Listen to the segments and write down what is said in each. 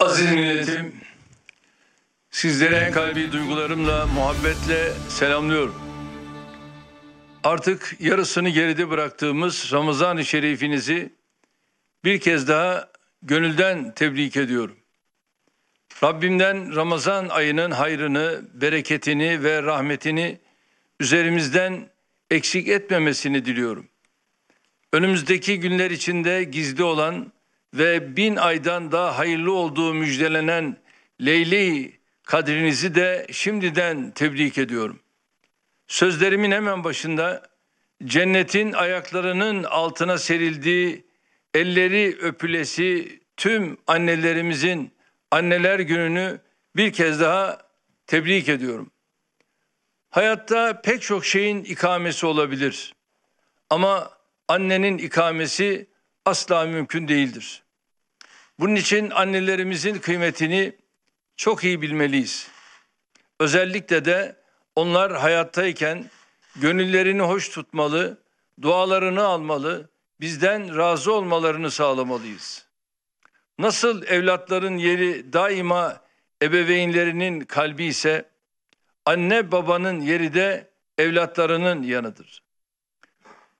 Aziz milletim, sizlere kalbi duygularımla, muhabbetle selamlıyorum. Artık yarısını geride bıraktığımız Ramazan-ı Şerifinizi bir kez daha gönülden tebrik ediyorum. Rabbimden Ramazan ayının hayrını, bereketini ve rahmetini üzerimizden eksik etmemesini diliyorum. Önümüzdeki günler içinde gizli olan ve bin aydan daha hayırlı olduğu müjdelenen Leyli kadrinizi de şimdiden tebrik ediyorum. Sözlerimin hemen başında cennetin ayaklarının altına serildiği, elleri öpülesi tüm annelerimizin anneler gününü bir kez daha tebrik ediyorum. Hayatta pek çok şeyin ikamesi olabilir. Ama annenin ikamesi asla mümkün değildir. Bunun için annelerimizin kıymetini çok iyi bilmeliyiz. Özellikle de onlar hayattayken gönüllerini hoş tutmalı, dualarını almalı, bizden razı olmalarını sağlamalıyız. Nasıl evlatların yeri daima ebeveynlerinin kalbi ise anne babanın yeri de evlatlarının yanıdır.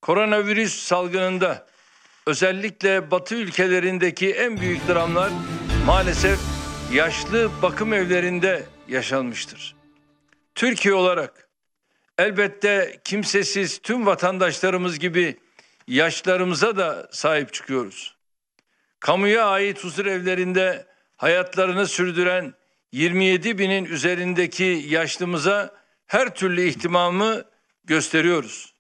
Koronavirüs salgınında özellikle batı ülkelerindeki en büyük dramlar maalesef yaşlı bakım evlerinde yaşanmıştır. Türkiye olarak elbette kimsesiz tüm vatandaşlarımız gibi yaşlarımıza da sahip çıkıyoruz. Kamuya ait huzur evlerinde hayatlarını sürdüren 27 binin üzerindeki yaşlımıza her türlü ihtimamı gösteriyoruz.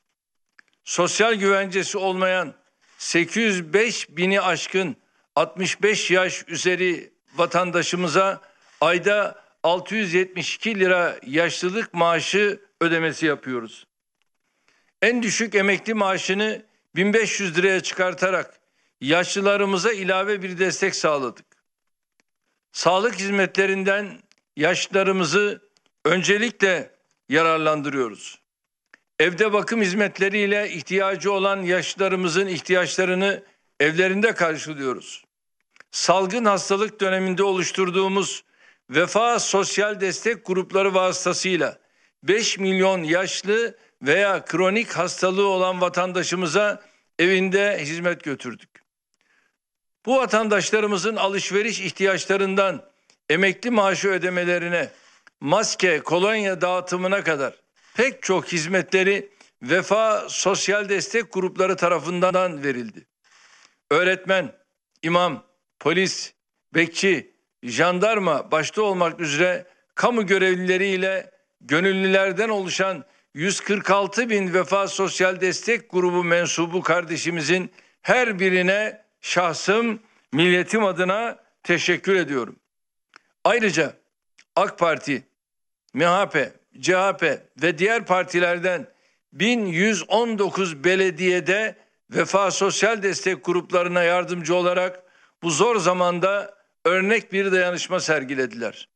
Sosyal güvencesi olmayan 805 bini aşkın 65 yaş üzeri vatandaşımıza ayda 672 lira yaşlılık maaşı ödemesi yapıyoruz. En düşük emekli maaşını 1500 liraya çıkartarak yaşlılarımıza ilave bir destek sağladık. Sağlık hizmetlerinden yaşlılarımızı öncelikle yararlandırıyoruz. Evde bakım hizmetleriyle ihtiyacı olan yaşlılarımızın ihtiyaçlarını evlerinde karşılıyoruz. Salgın hastalık döneminde oluşturduğumuz vefa sosyal destek grupları vasıtasıyla 5 milyon yaşlı veya kronik hastalığı olan vatandaşımıza evinde hizmet götürdük. Bu vatandaşlarımızın alışveriş ihtiyaçlarından emekli maaşı ödemelerine, maske, kolonya dağıtımına kadar pek çok hizmetleri Vefa Sosyal Destek Grupları tarafından verildi. Öğretmen, imam, polis, bekçi, jandarma başta olmak üzere kamu görevlileriyle gönüllülerden oluşan 146 bin Vefa Sosyal Destek Grubu mensubu kardeşimizin her birine şahsım, milletim adına teşekkür ediyorum. Ayrıca AK Parti, MHP CHP ve diğer partilerden 1119 belediyede Vefa Sosyal Destek gruplarına yardımcı olarak bu zor zamanda örnek bir dayanışma sergilediler.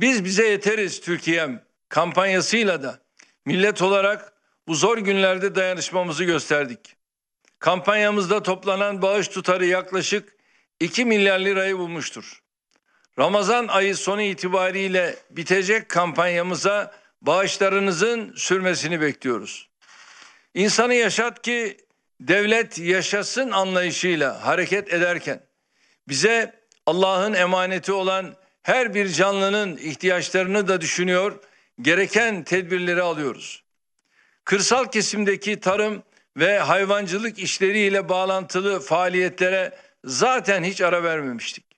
Biz bize yeteriz Türkiye'm kampanyasıyla da millet olarak bu zor günlerde dayanışmamızı gösterdik. Kampanyamızda toplanan bağış tutarı yaklaşık 2 milyar lirayı bulmuştur. Ramazan ayı sonu itibariyle bitecek kampanyamıza bağışlarınızın sürmesini bekliyoruz. İnsanı yaşat ki devlet yaşasın anlayışıyla hareket ederken bize Allah'ın emaneti olan her bir canlının ihtiyaçlarını da düşünüyor, gereken tedbirleri alıyoruz. Kırsal kesimdeki tarım ve hayvancılık işleriyle bağlantılı faaliyetlere zaten hiç ara vermemiştik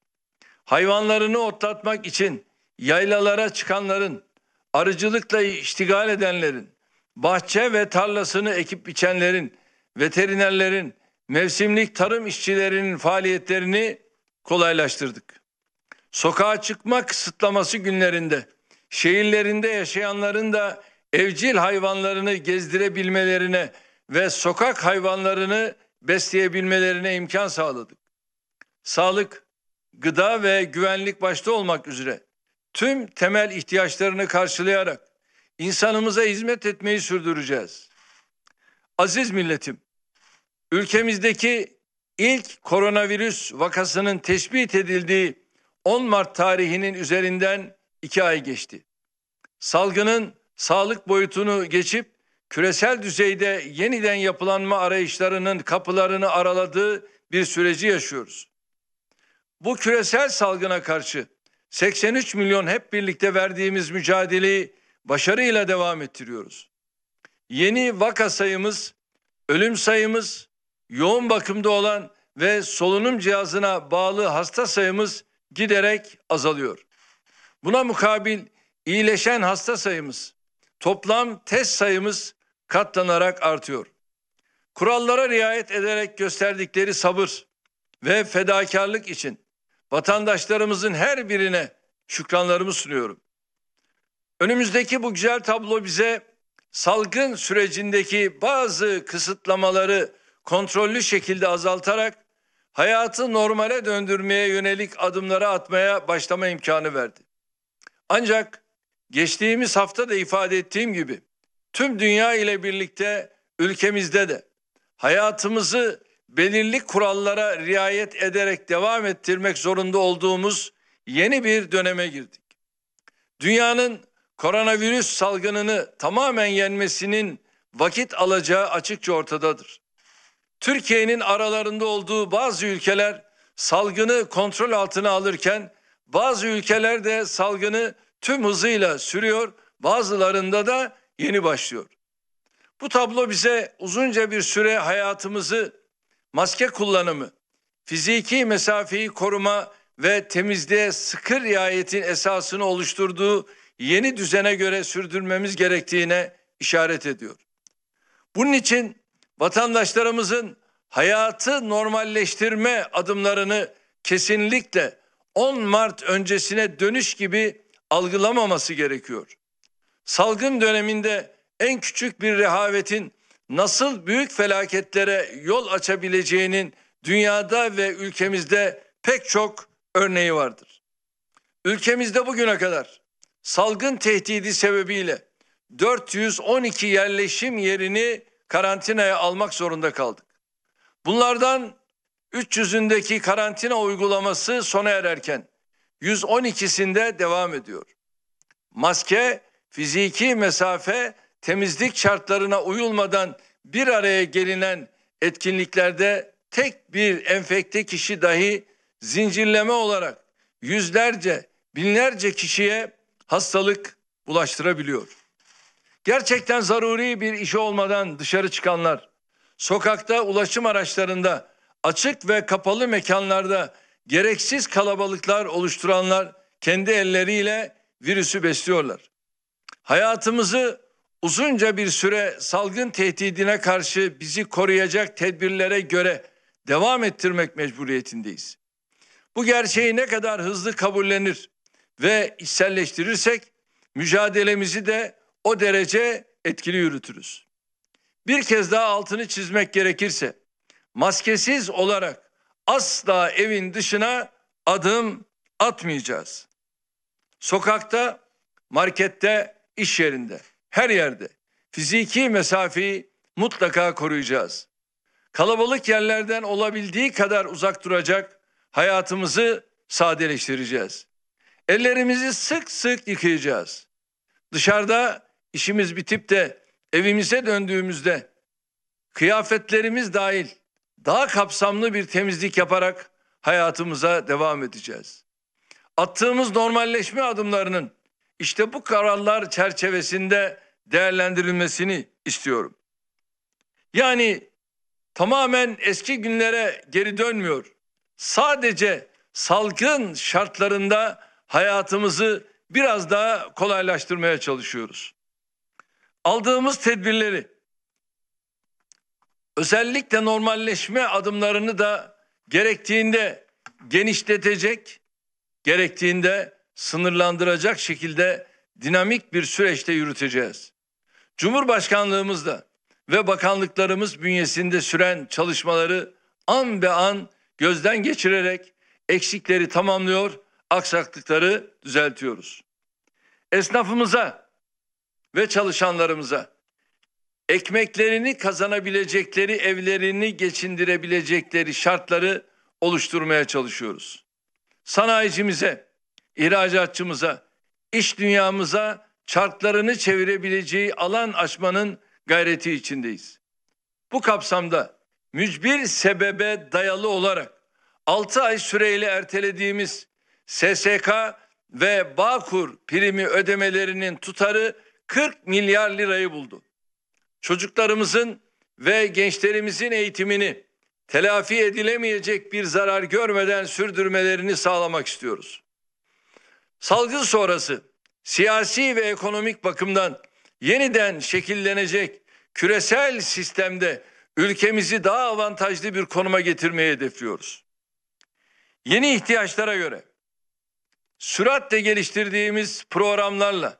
hayvanlarını otlatmak için yaylalara çıkanların, arıcılıkla iştigal edenlerin, bahçe ve tarlasını ekip biçenlerin, veterinerlerin, mevsimlik tarım işçilerinin faaliyetlerini kolaylaştırdık. Sokağa çıkma kısıtlaması günlerinde şehirlerinde yaşayanların da evcil hayvanlarını gezdirebilmelerine ve sokak hayvanlarını besleyebilmelerine imkan sağladık. Sağlık, gıda ve güvenlik başta olmak üzere tüm temel ihtiyaçlarını karşılayarak insanımıza hizmet etmeyi sürdüreceğiz. Aziz milletim, ülkemizdeki ilk koronavirüs vakasının tespit edildiği 10 Mart tarihinin üzerinden 2 ay geçti. Salgının sağlık boyutunu geçip küresel düzeyde yeniden yapılanma arayışlarının kapılarını araladığı bir süreci yaşıyoruz bu küresel salgına karşı 83 milyon hep birlikte verdiğimiz mücadeleyi başarıyla devam ettiriyoruz. Yeni vaka sayımız, ölüm sayımız, yoğun bakımda olan ve solunum cihazına bağlı hasta sayımız giderek azalıyor. Buna mukabil iyileşen hasta sayımız, toplam test sayımız katlanarak artıyor. Kurallara riayet ederek gösterdikleri sabır ve fedakarlık için vatandaşlarımızın her birine şükranlarımı sunuyorum. Önümüzdeki bu güzel tablo bize salgın sürecindeki bazı kısıtlamaları kontrollü şekilde azaltarak hayatı normale döndürmeye yönelik adımları atmaya başlama imkanı verdi. Ancak geçtiğimiz hafta da ifade ettiğim gibi tüm dünya ile birlikte ülkemizde de hayatımızı belirli kurallara riayet ederek devam ettirmek zorunda olduğumuz yeni bir döneme girdik. Dünyanın koronavirüs salgınını tamamen yenmesinin vakit alacağı açıkça ortadadır. Türkiye'nin aralarında olduğu bazı ülkeler salgını kontrol altına alırken bazı ülkeler de salgını tüm hızıyla sürüyor, bazılarında da yeni başlıyor. Bu tablo bize uzunca bir süre hayatımızı maske kullanımı, fiziki mesafeyi koruma ve temizliğe sıkı riayetin esasını oluşturduğu yeni düzene göre sürdürmemiz gerektiğine işaret ediyor. Bunun için vatandaşlarımızın hayatı normalleştirme adımlarını kesinlikle 10 Mart öncesine dönüş gibi algılamaması gerekiyor. Salgın döneminde en küçük bir rehavetin nasıl büyük felaketlere yol açabileceğinin dünyada ve ülkemizde pek çok örneği vardır. Ülkemizde bugüne kadar salgın tehdidi sebebiyle 412 yerleşim yerini karantinaya almak zorunda kaldık. Bunlardan 300'ündeki karantina uygulaması sona ererken 112'sinde devam ediyor. Maske, fiziki mesafe temizlik şartlarına uyulmadan bir araya gelinen etkinliklerde tek bir enfekte kişi dahi zincirleme olarak yüzlerce, binlerce kişiye hastalık bulaştırabiliyor. Gerçekten zaruri bir işi olmadan dışarı çıkanlar, sokakta, ulaşım araçlarında, açık ve kapalı mekanlarda gereksiz kalabalıklar oluşturanlar kendi elleriyle virüsü besliyorlar. Hayatımızı uzunca bir süre salgın tehdidine karşı bizi koruyacak tedbirlere göre devam ettirmek mecburiyetindeyiz. Bu gerçeği ne kadar hızlı kabullenir ve içselleştirirsek mücadelemizi de o derece etkili yürütürüz. Bir kez daha altını çizmek gerekirse maskesiz olarak asla evin dışına adım atmayacağız. Sokakta, markette, iş yerinde her yerde fiziki mesafeyi mutlaka koruyacağız. Kalabalık yerlerden olabildiği kadar uzak duracak, hayatımızı sadeleştireceğiz. Ellerimizi sık sık yıkayacağız. Dışarıda işimiz bitip de evimize döndüğümüzde kıyafetlerimiz dahil daha kapsamlı bir temizlik yaparak hayatımıza devam edeceğiz. Attığımız normalleşme adımlarının işte bu kararlar çerçevesinde değerlendirilmesini istiyorum. Yani tamamen eski günlere geri dönmüyor. Sadece salgın şartlarında hayatımızı biraz daha kolaylaştırmaya çalışıyoruz. Aldığımız tedbirleri özellikle normalleşme adımlarını da gerektiğinde genişletecek, gerektiğinde sınırlandıracak şekilde dinamik bir süreçte yürüteceğiz. Cumhurbaşkanlığımızda ve bakanlıklarımız bünyesinde süren çalışmaları an be an gözden geçirerek eksikleri tamamlıyor, aksaklıkları düzeltiyoruz. Esnafımıza ve çalışanlarımıza ekmeklerini kazanabilecekleri, evlerini geçindirebilecekleri şartları oluşturmaya çalışıyoruz. Sanayicimize, ihracatçımıza, iş dünyamıza çarklarını çevirebileceği alan açmanın gayreti içindeyiz. Bu kapsamda mücbir sebebe dayalı olarak 6 ay süreyle ertelediğimiz SSK ve Bağkur primi ödemelerinin tutarı 40 milyar lirayı buldu. Çocuklarımızın ve gençlerimizin eğitimini telafi edilemeyecek bir zarar görmeden sürdürmelerini sağlamak istiyoruz salgın sonrası siyasi ve ekonomik bakımdan yeniden şekillenecek küresel sistemde ülkemizi daha avantajlı bir konuma getirmeyi hedefliyoruz. Yeni ihtiyaçlara göre süratle geliştirdiğimiz programlarla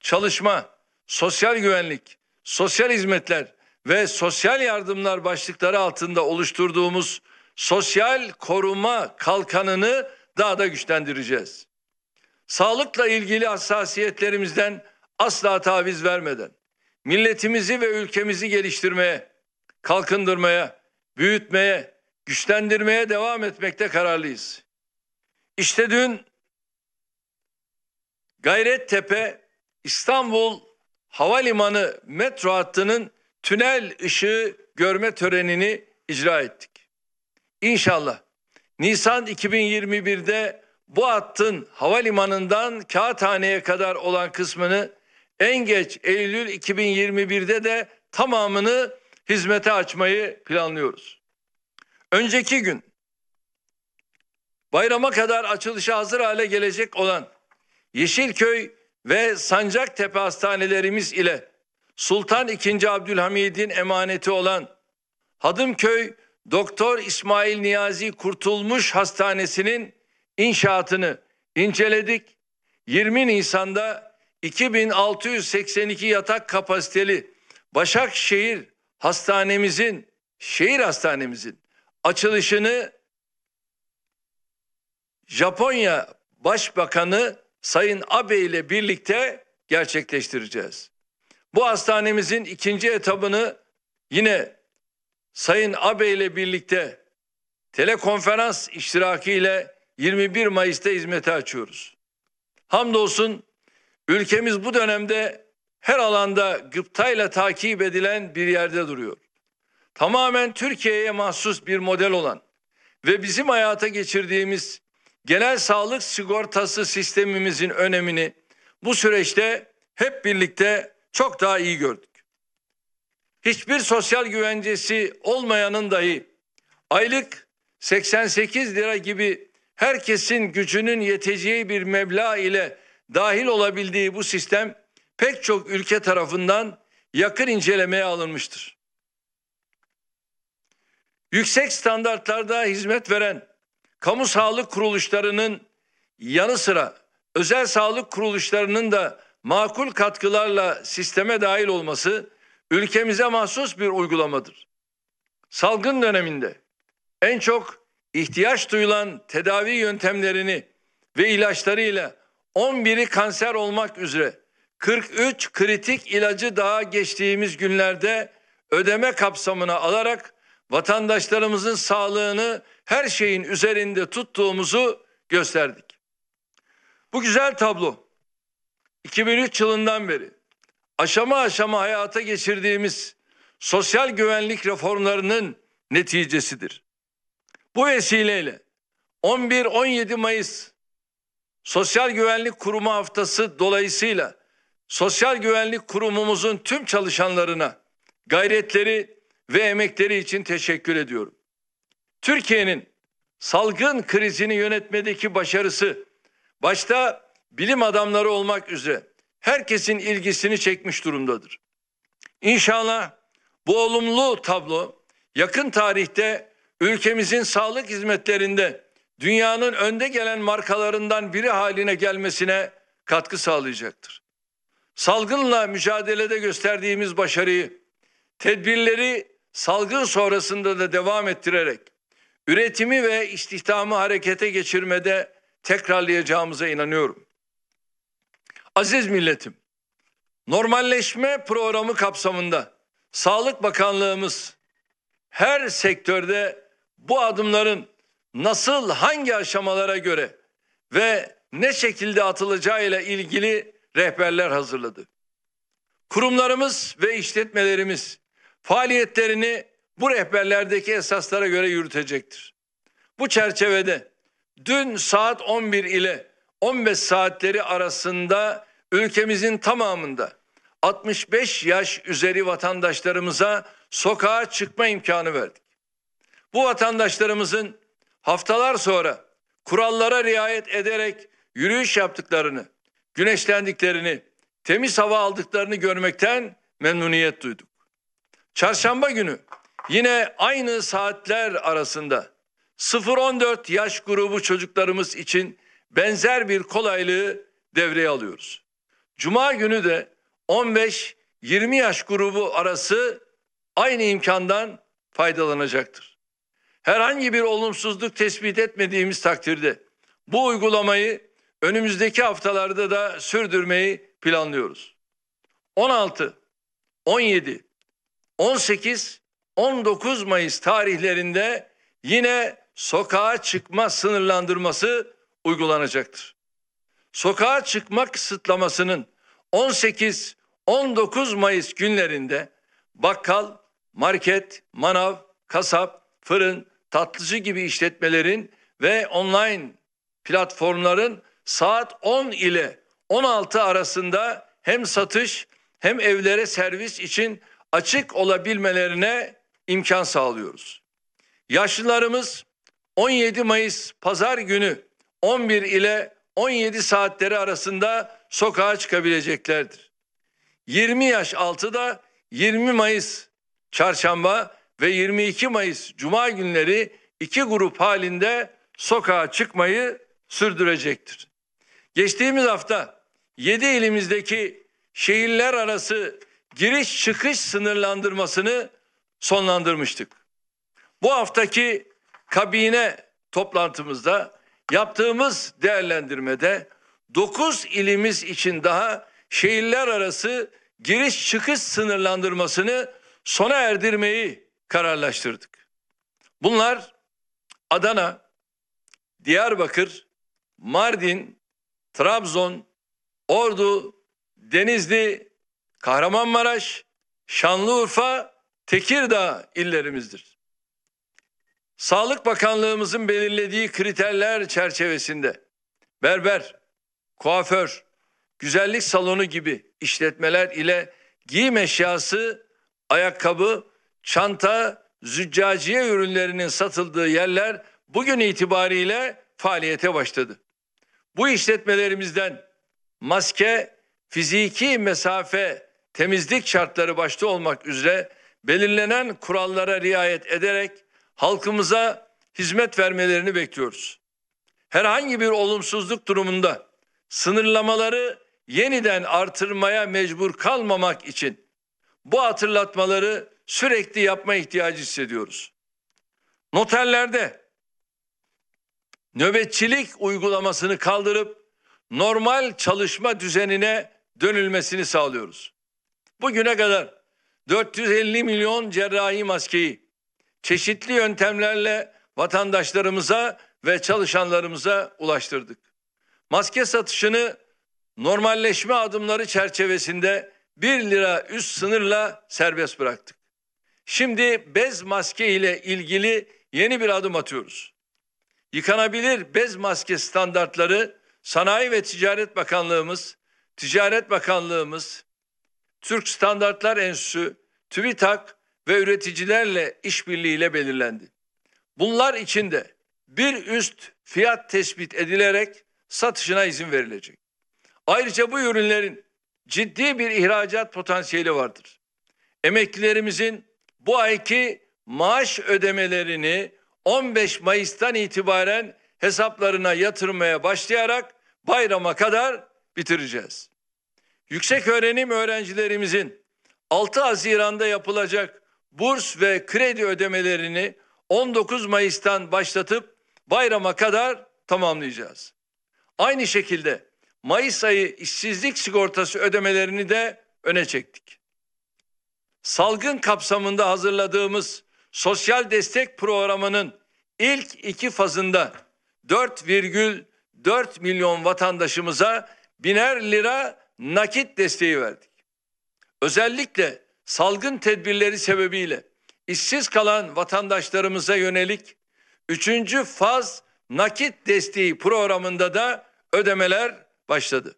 çalışma, sosyal güvenlik, sosyal hizmetler ve sosyal yardımlar başlıkları altında oluşturduğumuz sosyal koruma kalkanını daha da güçlendireceğiz sağlıkla ilgili hassasiyetlerimizden asla taviz vermeden milletimizi ve ülkemizi geliştirmeye, kalkındırmaya, büyütmeye, güçlendirmeye devam etmekte kararlıyız. İşte dün Gayrettepe İstanbul Havalimanı metro hattının tünel ışığı görme törenini icra ettik. İnşallah Nisan 2021'de bu hattın havalimanından Kağıthane'ye kadar olan kısmını en geç Eylül 2021'de de tamamını hizmete açmayı planlıyoruz. Önceki gün bayrama kadar açılışa hazır hale gelecek olan Yeşilköy ve Sancaktepe hastanelerimiz ile Sultan II. Abdülhamid'in emaneti olan Hadımköy Doktor İsmail Niyazi Kurtulmuş Hastanesi'nin inşaatını inceledik. 20 Nisan'da 2682 yatak kapasiteli Başakşehir hastanemizin, şehir hastanemizin açılışını Japonya Başbakanı Sayın Abe ile birlikte gerçekleştireceğiz. Bu hastanemizin ikinci etabını yine Sayın Abe ile birlikte telekonferans iştirakiyle 21 Mayıs'ta hizmete açıyoruz. Hamdolsun ülkemiz bu dönemde her alanda gıptayla takip edilen bir yerde duruyor. Tamamen Türkiye'ye mahsus bir model olan ve bizim hayata geçirdiğimiz genel sağlık sigortası sistemimizin önemini bu süreçte hep birlikte çok daha iyi gördük. Hiçbir sosyal güvencesi olmayanın dahi aylık 88 lira gibi herkesin gücünün yeteceği bir meblağ ile dahil olabildiği bu sistem pek çok ülke tarafından yakın incelemeye alınmıştır. Yüksek standartlarda hizmet veren kamu sağlık kuruluşlarının yanı sıra özel sağlık kuruluşlarının da makul katkılarla sisteme dahil olması ülkemize mahsus bir uygulamadır. Salgın döneminde en çok ihtiyaç duyulan tedavi yöntemlerini ve ilaçlarıyla 11'i kanser olmak üzere 43 kritik ilacı daha geçtiğimiz günlerde ödeme kapsamına alarak vatandaşlarımızın sağlığını her şeyin üzerinde tuttuğumuzu gösterdik. Bu güzel tablo 2003 yılından beri aşama aşama hayata geçirdiğimiz sosyal güvenlik reformlarının neticesidir. Bu vesileyle 11-17 Mayıs Sosyal Güvenlik Kurumu haftası dolayısıyla Sosyal Güvenlik Kurumumuzun tüm çalışanlarına gayretleri ve emekleri için teşekkür ediyorum. Türkiye'nin salgın krizini yönetmedeki başarısı başta bilim adamları olmak üzere herkesin ilgisini çekmiş durumdadır. İnşallah bu olumlu tablo yakın tarihte ülkemizin sağlık hizmetlerinde dünyanın önde gelen markalarından biri haline gelmesine katkı sağlayacaktır. Salgınla mücadelede gösterdiğimiz başarıyı, tedbirleri salgın sonrasında da devam ettirerek üretimi ve istihdamı harekete geçirmede tekrarlayacağımıza inanıyorum. Aziz milletim, normalleşme programı kapsamında Sağlık Bakanlığımız her sektörde bu adımların nasıl hangi aşamalara göre ve ne şekilde atılacağı ile ilgili rehberler hazırladı. Kurumlarımız ve işletmelerimiz faaliyetlerini bu rehberlerdeki esaslara göre yürütecektir. Bu çerçevede dün saat 11 ile 15 saatleri arasında ülkemizin tamamında 65 yaş üzeri vatandaşlarımıza sokağa çıkma imkanı verdik. Bu vatandaşlarımızın haftalar sonra kurallara riayet ederek yürüyüş yaptıklarını, güneşlendiklerini, temiz hava aldıklarını görmekten memnuniyet duyduk. Çarşamba günü yine aynı saatler arasında 0-14 yaş grubu çocuklarımız için benzer bir kolaylığı devreye alıyoruz. Cuma günü de 15-20 yaş grubu arası aynı imkandan faydalanacaktır herhangi bir olumsuzluk tespit etmediğimiz takdirde bu uygulamayı önümüzdeki haftalarda da sürdürmeyi planlıyoruz. 16, 17, 18, 19 Mayıs tarihlerinde yine sokağa çıkma sınırlandırması uygulanacaktır. Sokağa çıkma kısıtlamasının 18 19 Mayıs günlerinde bakkal, market, manav, kasap, fırın, tatlıcı gibi işletmelerin ve online platformların saat 10 ile 16 arasında hem satış hem evlere servis için açık olabilmelerine imkan sağlıyoruz. Yaşlılarımız 17 Mayıs pazar günü 11 ile 17 saatleri arasında sokağa çıkabileceklerdir. 20 yaş altı da 20 Mayıs çarşamba ve 22 Mayıs Cuma günleri iki grup halinde sokağa çıkmayı sürdürecektir. Geçtiğimiz hafta 7 ilimizdeki şehirler arası giriş çıkış sınırlandırmasını sonlandırmıştık. Bu haftaki kabine toplantımızda yaptığımız değerlendirmede 9 ilimiz için daha şehirler arası giriş çıkış sınırlandırmasını sona erdirmeyi kararlaştırdık. Bunlar Adana, Diyarbakır, Mardin, Trabzon, Ordu, Denizli, Kahramanmaraş, Şanlıurfa, Tekirdağ illerimizdir. Sağlık Bakanlığımızın belirlediği kriterler çerçevesinde berber, kuaför, güzellik salonu gibi işletmeler ile giyim eşyası, ayakkabı, çanta, züccaciye ürünlerinin satıldığı yerler bugün itibariyle faaliyete başladı. Bu işletmelerimizden maske, fiziki mesafe, temizlik şartları başta olmak üzere belirlenen kurallara riayet ederek halkımıza hizmet vermelerini bekliyoruz. Herhangi bir olumsuzluk durumunda sınırlamaları yeniden artırmaya mecbur kalmamak için bu hatırlatmaları sürekli yapma ihtiyacı hissediyoruz. Noterlerde nöbetçilik uygulamasını kaldırıp normal çalışma düzenine dönülmesini sağlıyoruz. Bugüne kadar 450 milyon cerrahi maskeyi çeşitli yöntemlerle vatandaşlarımıza ve çalışanlarımıza ulaştırdık. Maske satışını normalleşme adımları çerçevesinde 1 lira üst sınırla serbest bıraktık. Şimdi bez maske ile ilgili yeni bir adım atıyoruz. Yıkanabilir bez maske standartları Sanayi ve Ticaret Bakanlığımız, Ticaret Bakanlığımız, Türk Standartlar Enstitüsü, TÜBİTAK ve üreticilerle işbirliğiyle belirlendi. Bunlar içinde bir üst fiyat tespit edilerek satışına izin verilecek. Ayrıca bu ürünlerin ciddi bir ihracat potansiyeli vardır. Emeklilerimizin bu ayki maaş ödemelerini 15 Mayıs'tan itibaren hesaplarına yatırmaya başlayarak bayrama kadar bitireceğiz. Yüksek öğrenim öğrencilerimizin 6 Haziran'da yapılacak burs ve kredi ödemelerini 19 Mayıs'tan başlatıp bayrama kadar tamamlayacağız. Aynı şekilde Mayıs ayı işsizlik sigortası ödemelerini de öne çektik salgın kapsamında hazırladığımız sosyal destek programının ilk iki fazında 4,4 milyon vatandaşımıza biner lira nakit desteği verdik. Özellikle salgın tedbirleri sebebiyle işsiz kalan vatandaşlarımıza yönelik üçüncü faz nakit desteği programında da ödemeler başladı.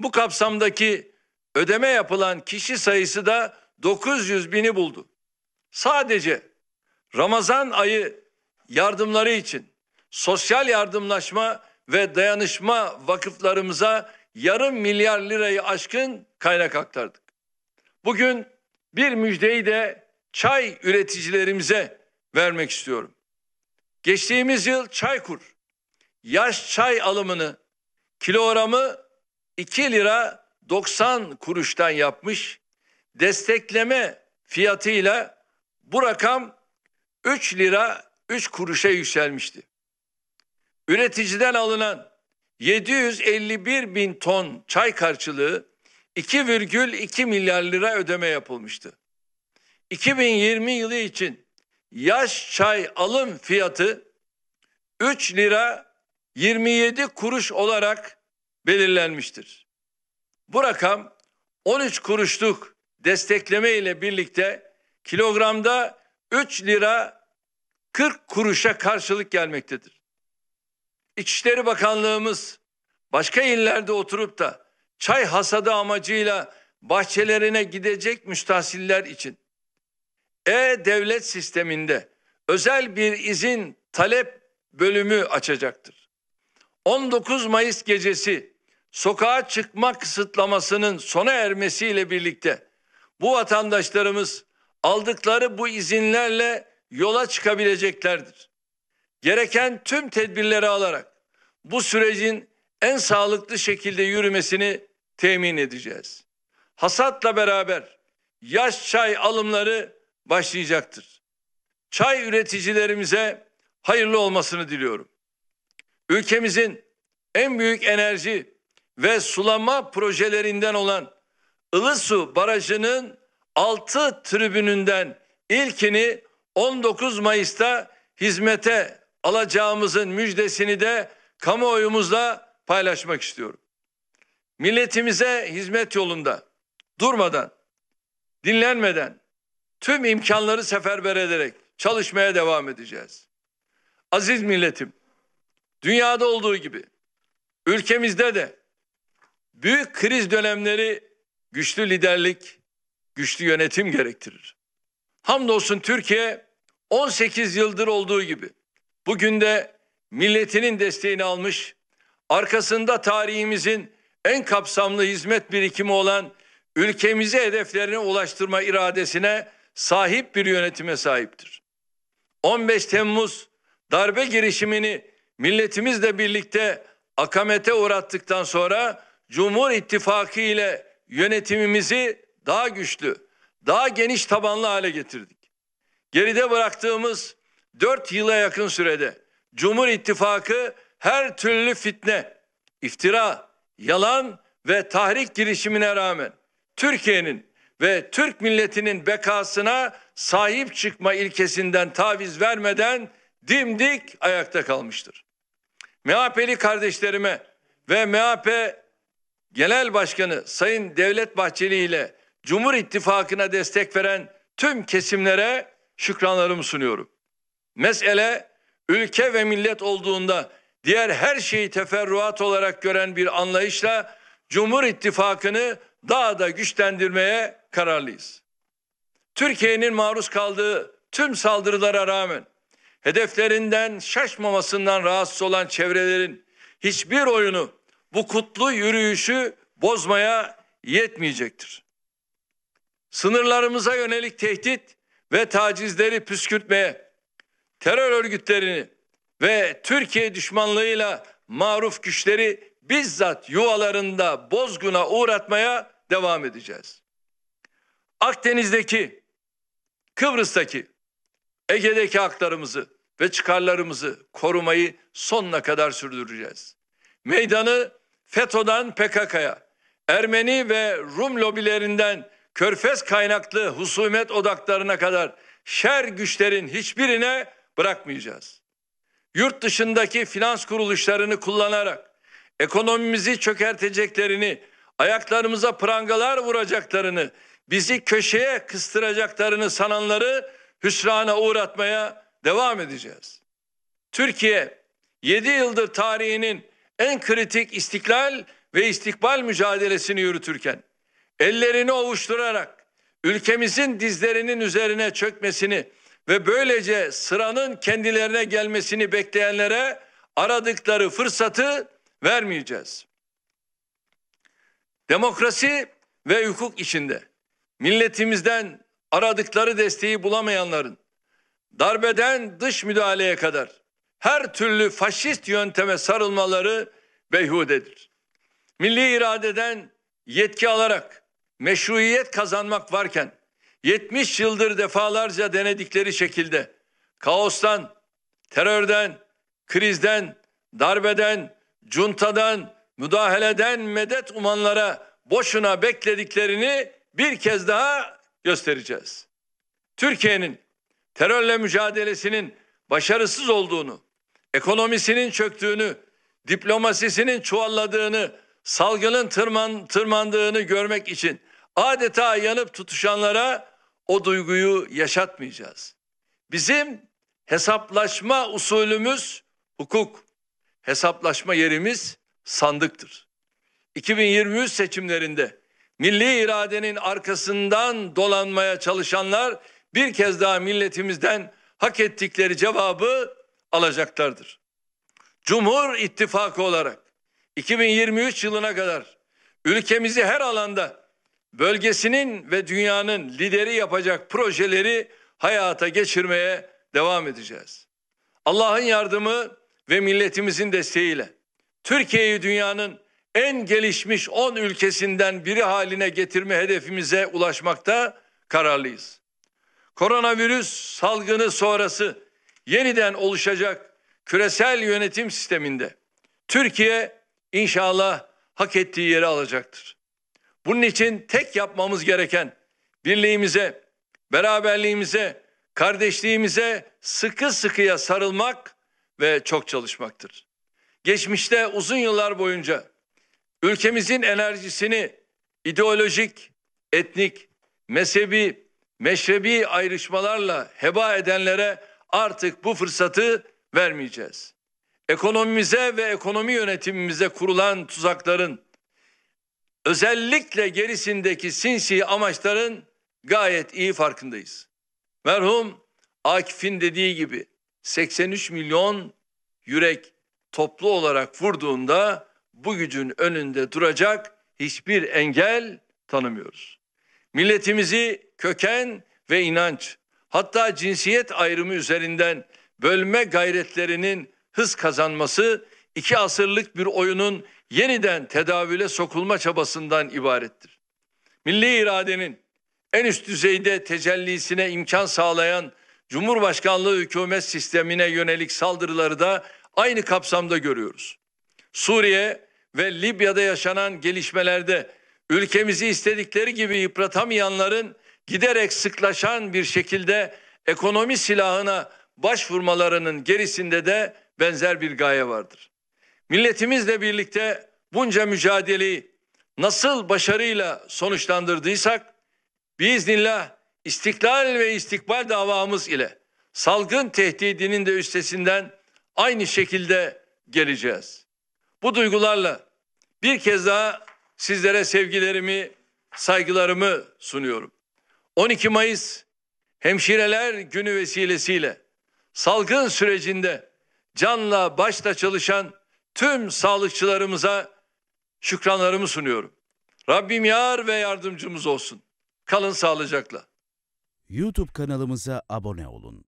Bu kapsamdaki ödeme yapılan kişi sayısı da 900 bini buldu. Sadece Ramazan ayı yardımları için sosyal yardımlaşma ve dayanışma vakıflarımıza yarım milyar lirayı aşkın kaynak aktardık. Bugün bir müjdeyi de çay üreticilerimize vermek istiyorum. Geçtiğimiz yıl Çaykur yaş çay alımını kilogramı 2 lira 90 kuruştan yapmış destekleme fiyatıyla bu rakam 3 lira 3 kuruşa yükselmişti. Üreticiden alınan 751 bin ton çay karşılığı 2,2 milyar lira ödeme yapılmıştı. 2020 yılı için yaş çay alım fiyatı 3 lira 27 kuruş olarak belirlenmiştir. Bu rakam 13 kuruşluk destekleme ile birlikte kilogramda 3 lira 40 kuruşa karşılık gelmektedir. İçişleri Bakanlığımız başka illerde oturup da çay hasadı amacıyla bahçelerine gidecek müstahsiller için e-devlet sisteminde özel bir izin talep bölümü açacaktır. 19 Mayıs gecesi sokağa çıkma kısıtlamasının sona ermesiyle birlikte bu vatandaşlarımız aldıkları bu izinlerle yola çıkabileceklerdir. Gereken tüm tedbirleri alarak bu sürecin en sağlıklı şekilde yürümesini temin edeceğiz. Hasatla beraber yaş çay alımları başlayacaktır. Çay üreticilerimize hayırlı olmasını diliyorum. Ülkemizin en büyük enerji ve sulama projelerinden olan Ilısu Barajı'nın 6 tribününden ilkini 19 Mayıs'ta hizmete alacağımızın müjdesini de kamuoyumuzla paylaşmak istiyorum. Milletimize hizmet yolunda durmadan, dinlenmeden, tüm imkanları seferber ederek çalışmaya devam edeceğiz. Aziz milletim, dünyada olduğu gibi ülkemizde de büyük kriz dönemleri güçlü liderlik, güçlü yönetim gerektirir. Hamdolsun Türkiye 18 yıldır olduğu gibi bugün de milletinin desteğini almış, arkasında tarihimizin en kapsamlı hizmet birikimi olan ülkemizi hedeflerini ulaştırma iradesine sahip bir yönetime sahiptir. 15 Temmuz darbe girişimini milletimizle birlikte akamete uğrattıktan sonra Cumhur İttifakı ile yönetimimizi daha güçlü, daha geniş tabanlı hale getirdik. Geride bıraktığımız dört yıla yakın sürede Cumhur İttifakı her türlü fitne, iftira, yalan ve tahrik girişimine rağmen Türkiye'nin ve Türk milletinin bekasına sahip çıkma ilkesinden taviz vermeden dimdik ayakta kalmıştır. MHP'li kardeşlerime ve MHP Genel Başkanı Sayın Devlet Bahçeli ile Cumhur İttifakı'na destek veren tüm kesimlere şükranlarımı sunuyorum. Mesele ülke ve millet olduğunda diğer her şeyi teferruat olarak gören bir anlayışla Cumhur İttifakı'nı daha da güçlendirmeye kararlıyız. Türkiye'nin maruz kaldığı tüm saldırılara rağmen hedeflerinden şaşmamasından rahatsız olan çevrelerin hiçbir oyunu bu kutlu yürüyüşü bozmaya yetmeyecektir. Sınırlarımıza yönelik tehdit ve tacizleri püskürtmeye, terör örgütlerini ve Türkiye düşmanlığıyla maruf güçleri bizzat yuvalarında bozguna uğratmaya devam edeceğiz. Akdeniz'deki, Kıbrıs'taki, Ege'deki haklarımızı ve çıkarlarımızı korumayı sonuna kadar sürdüreceğiz. Meydanı FETÖ'den PKK'ya, Ermeni ve Rum lobilerinden körfez kaynaklı husumet odaklarına kadar şer güçlerin hiçbirine bırakmayacağız. Yurt dışındaki finans kuruluşlarını kullanarak ekonomimizi çökerteceklerini, ayaklarımıza prangalar vuracaklarını, bizi köşeye kıstıracaklarını sananları hüsrana uğratmaya devam edeceğiz. Türkiye 7 yıldır tarihinin en kritik istiklal ve istikbal mücadelesini yürütürken ellerini ovuşturarak ülkemizin dizlerinin üzerine çökmesini ve böylece sıranın kendilerine gelmesini bekleyenlere aradıkları fırsatı vermeyeceğiz. Demokrasi ve hukuk içinde milletimizden aradıkları desteği bulamayanların darbeden dış müdahaleye kadar her türlü faşist yönteme sarılmaları beyhudedir. Milli iradeden yetki alarak meşruiyet kazanmak varken 70 yıldır defalarca denedikleri şekilde kaostan, terörden, krizden, darbeden, cuntadan, müdahaleden medet umanlara boşuna beklediklerini bir kez daha göstereceğiz. Türkiye'nin terörle mücadelesinin başarısız olduğunu ekonomisinin çöktüğünü, diplomasisinin çuvalladığını, salgının tırman, tırmandığını görmek için adeta yanıp tutuşanlara o duyguyu yaşatmayacağız. Bizim hesaplaşma usulümüz hukuk, hesaplaşma yerimiz sandıktır. 2023 seçimlerinde milli iradenin arkasından dolanmaya çalışanlar bir kez daha milletimizden hak ettikleri cevabı alacaklardır. Cumhur İttifakı olarak 2023 yılına kadar ülkemizi her alanda bölgesinin ve dünyanın lideri yapacak projeleri hayata geçirmeye devam edeceğiz. Allah'ın yardımı ve milletimizin desteğiyle Türkiye'yi dünyanın en gelişmiş 10 ülkesinden biri haline getirme hedefimize ulaşmakta kararlıyız. Koronavirüs salgını sonrası yeniden oluşacak küresel yönetim sisteminde Türkiye inşallah hak ettiği yeri alacaktır. Bunun için tek yapmamız gereken birliğimize, beraberliğimize, kardeşliğimize sıkı sıkıya sarılmak ve çok çalışmaktır. Geçmişte uzun yıllar boyunca ülkemizin enerjisini ideolojik, etnik, mezhebi, meşrebi ayrışmalarla heba edenlere artık bu fırsatı vermeyeceğiz. Ekonomimize ve ekonomi yönetimimize kurulan tuzakların özellikle gerisindeki sinsi amaçların gayet iyi farkındayız. Merhum Akif'in dediği gibi 83 milyon yürek toplu olarak vurduğunda bu gücün önünde duracak hiçbir engel tanımıyoruz. Milletimizi köken ve inanç, hatta cinsiyet ayrımı üzerinden bölme gayretlerinin hız kazanması iki asırlık bir oyunun yeniden tedavüle sokulma çabasından ibarettir. Milli iradenin en üst düzeyde tecellisine imkan sağlayan Cumhurbaşkanlığı hükümet sistemine yönelik saldırıları da aynı kapsamda görüyoruz. Suriye ve Libya'da yaşanan gelişmelerde ülkemizi istedikleri gibi yıpratamayanların giderek sıklaşan bir şekilde ekonomi silahına başvurmalarının gerisinde de benzer bir gaye vardır. Milletimizle birlikte bunca mücadeleyi nasıl başarıyla sonuçlandırdıysak biiznillah istiklal ve istikbal davamız ile salgın tehdidinin de üstesinden aynı şekilde geleceğiz. Bu duygularla bir kez daha sizlere sevgilerimi, saygılarımı sunuyorum. 12 Mayıs Hemşireler Günü vesilesiyle salgın sürecinde canla başla çalışan tüm sağlıkçılarımıza şükranlarımı sunuyorum. Rabbim yar ve yardımcımız olsun. Kalın sağlıcakla. YouTube kanalımıza abone olun